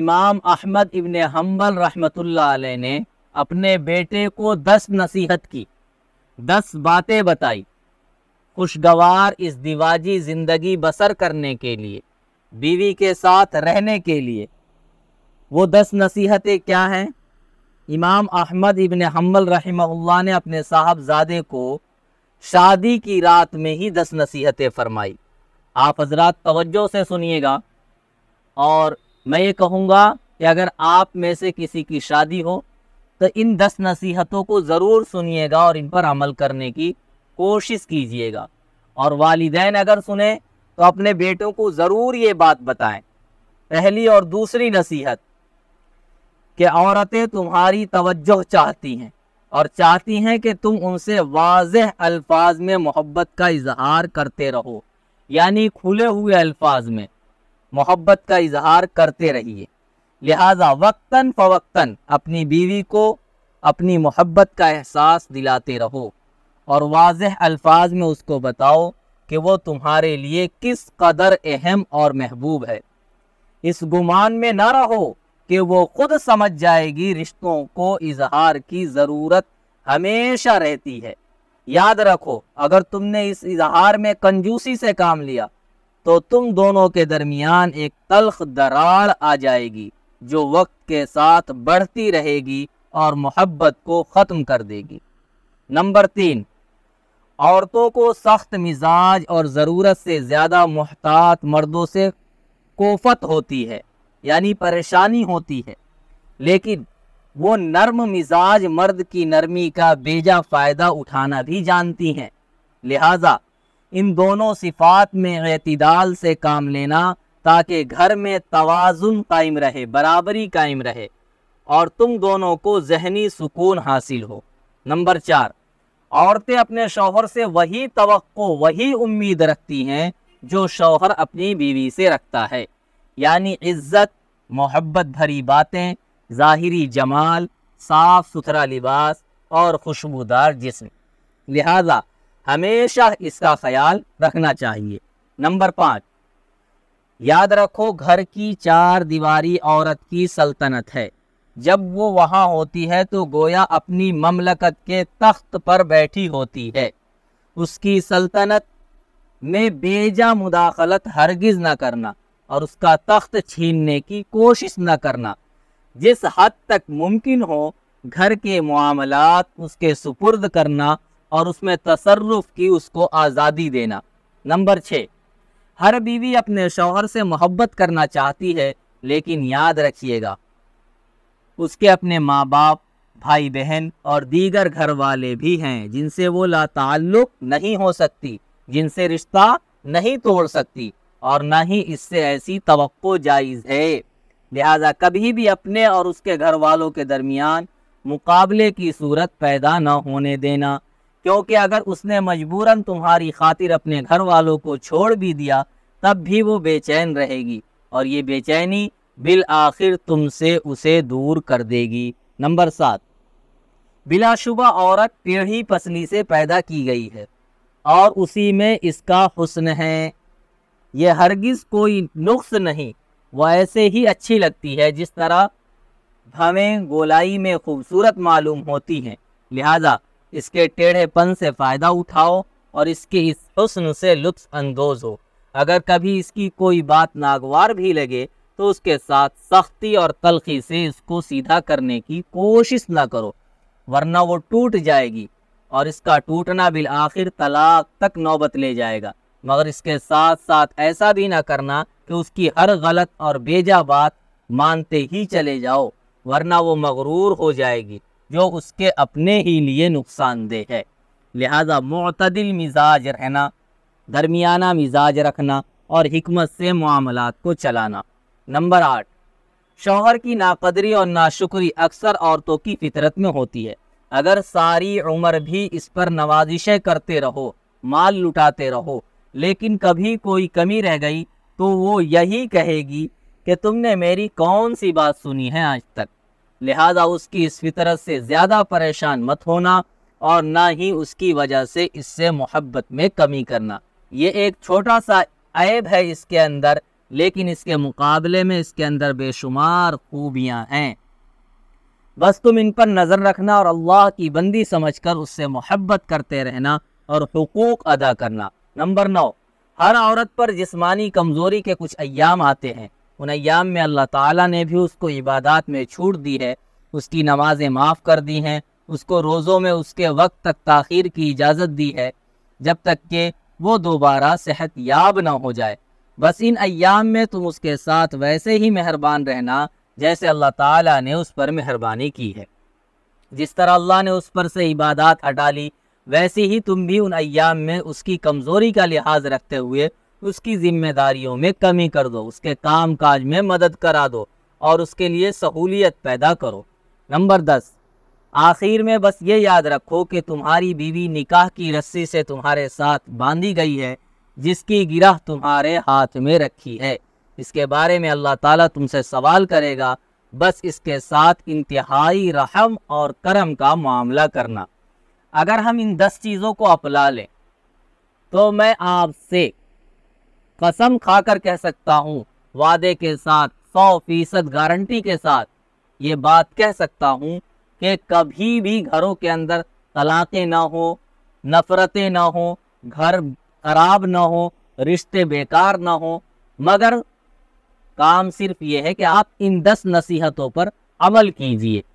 इमाम अहमद इबन हम्बल रहमत ने अपने बेटे को दस नसीहत की दस बातें बताई खुशगवार इस दिवाजी ज़िंदगी बसर करने के लिए बीवी के साथ रहने के लिए वो दस नसीहतें क्या हैं इमाम अहमद इबन हम्बल रहमल्ला ने अपने साहबजादे को शादी की रात में ही दस नसीहतें फरमाई आप हजरात तवज्जो से सुनिएगा और मैं ये कहूँगा कि अगर आप में से किसी की शादी हो तो इन दस नसीहतों को ज़रूर सुनिएगा और इन पर अमल करने की कोशिश कीजिएगा और वालदेन अगर सुने तो अपने बेटों को ज़रूर ये बात बताएं पहली और दूसरी नसीहत कि औरतें तुम्हारी तवज्जो चाहती हैं और चाहती हैं कि तुम उनसे वाज अल्फाज में मोहब्बत का इजहार करते रहो यानी खुले हुए अल्फाज में मोहब्बत का इजहार करते रहिए लिहाजा वक्ता फवक्तन अपनी बीवी को अपनी मोहब्बत का एहसास दिलाते रहो और वाज अल्फाज में उसको बताओ कि वो तुम्हारे लिए किस कदर अहम और महबूब है इस गुमान में ना रहो कि वो खुद समझ जाएगी रिश्तों को इजहार की ज़रूरत हमेशा रहती है याद रखो अगर तुमने इस इजहार में कंजूसी से काम लिया तो तुम दोनों के दरमियान एक तलख दरार आ जाएगी जो वक्त के साथ बढ़ती रहेगी और मोहब्बत को ख़त्म कर देगी नंबर तीन औरतों को सख्त मिजाज और ज़रूरत से ज़्यादा मोहतात मर्दों से कोफत होती है यानी परेशानी होती है लेकिन वो नर्म मिजाज मर्द की नरमी का बेजा फ़ायदा उठाना भी जानती हैं लिहाजा इन दोनों सिफात में अतदाल से काम लेना ताकि घर में तोज़ुन कायम रहे बराबरी कायम रहे और तुम दोनों को जहनी सुकून हासिल हो नंबर चार औरतें अपने शौहर से वही तो वही उम्मीद रखती हैं जो शौहर अपनी बीवी से रखता है यानी इज्जत मोहब्बत भरी बातें ज़ाहरी जमाल साफ़ सुथरा लिबास और खुशबूदार जिसम लिहाजा हमेशा इसका ख्याल रखना चाहिए नंबर पाँच याद रखो घर की चार दीवारी औरत की सल्तनत है जब वो वहाँ होती है तो गोया अपनी ममलकत के तख्त पर बैठी होती है उसकी सल्तनत में बेजा मुदाखलत हरगिज न करना और उसका तख्त छीनने की कोशिश न करना जिस हद तक मुमकिन हो घर के मामलात उसके सुपुर्द करना और उसमें तसरफ की उसको आज़ादी देना नंबर छः हर बीवी अपने शौहर से मोहब्बत करना चाहती है लेकिन याद रखिएगा उसके अपने माँ बाप भाई बहन और दीगर घर वाले भी हैं जिनसे वो लाताल्लुक नहीं हो सकती जिनसे रिश्ता नहीं तोड़ सकती और ना ही इससे ऐसी तो जायज़ है लिहाजा कभी भी अपने और उसके घर वालों के दरमियान मुकाबले की सूरत पैदा न होने देना क्योंकि अगर उसने मजबूरन तुम्हारी खातिर अपने घर वालों को छोड़ भी दिया तब भी वो बेचैन रहेगी और ये बेचैनी बिल आखिर तुमसे उसे दूर कर देगी नंबर सात बिलाशुबा औरत पीढ़ी पसली से पैदा की गई है और उसी में इसका हुस्न है यह हरगिज़ कोई नुख्स नहीं वह ऐसे ही अच्छी लगती है जिस तरह हमें गोलाई में खूबसूरत मालूम होती हैं लिहाजा इसके टेढ़ेपन से फ़ायदा उठाओ और इसके इस हुस्न से लुत्फ अंदोज हो अगर कभी इसकी कोई बात नागवार भी लगे तो उसके साथ सख्ती और तलखी से इसको सीधा करने की कोशिश ना करो वरना वो टूट जाएगी और इसका टूटना बिल आखिर तलाक तक नौबत ले जाएगा मगर इसके साथ साथ ऐसा भी ना करना कि उसकी हर गलत और बेजा बात मानते ही चले जाओ वरना वो मगरूर हो जाएगी जो उसके अपने ही लिए नुकसानदेह है लिहाजा मतदिल मिजाज रहना दरमियाना मिजाज रखना और हमत से मामला को चलाना नंबर आठ शोहर की नाकदरी और नाशुक्री अक्सर औरतों की फितरत में होती है अगर सारी उम्र भी इस पर नवाजिशें करते रहो माल लुटाते रहो लेकिन कभी कोई कमी रह गई तो वो यही कहेगी कि तुमने मेरी कौन सी बात सुनी है आज तक लिहाजा उसकी इस फितरत से ज़्यादा परेशान मत होना और ना ही उसकी वजह से इससे मोहब्बत में कमी करना ये एक छोटा सा ऐब है इसके अंदर लेकिन इसके मुकाबले में इसके अंदर बेशुमार खूबियाँ हैं बस तुम इन पर नज़र रखना और अल्लाह की बंदी समझकर उससे मोहब्बत करते रहना और हकूक़ अदा करना नंबर नौ हर औरत पर जिस्मानी कमज़ोरी के कुछ अयाम आते हैं उन अयाम में अल्लाह ताला ने भी उसको इबादत में छूट दी है उसकी नमाज़ें माफ़ कर दी हैं उसको रोज़ों में उसके वक्त तक ताखिर की इजाज़त दी है जब तक कि वो दोबारा सेहत याब ना हो जाए बस इन अयाम में तुम उसके साथ वैसे ही मेहरबान रहना जैसे अल्लाह ताला ने उस पर मेहरबानी की है जिस तरह अल्लाह ने उस पर से इबादत हटा ली वैसे ही तुम भी उन अयाम में उसकी कमज़ोरी का लिहाज रखते हुए उसकी जिम्मेदारियों में कमी कर दो उसके काम काज में मदद करा दो और उसके लिए सहूलियत पैदा करो नंबर दस आखिर में बस ये याद रखो कि तुम्हारी बीवी निकाह की रस्सी से तुम्हारे साथ बांधी गई है जिसकी गिरह तुम्हारे हाथ में रखी है इसके बारे में अल्लाह ताला तुमसे सवाल करेगा बस इसके साथ इंतहाई रहम और करम का मामला करना अगर हम इन दस चीज़ों को अपना लें तो मैं आपसे कसम खाकर कह सकता हूँ वादे के साथ सौ फीसद गारंटी के साथ ये बात कह सकता हूँ कि कभी भी घरों के अंदर तलाक़ें ना हो नफ़रतें ना हो घर खराब ना हो रिश्ते बेकार ना हो मगर काम सिर्फ ये है कि आप इन दस नसीहतों पर अमल कीजिए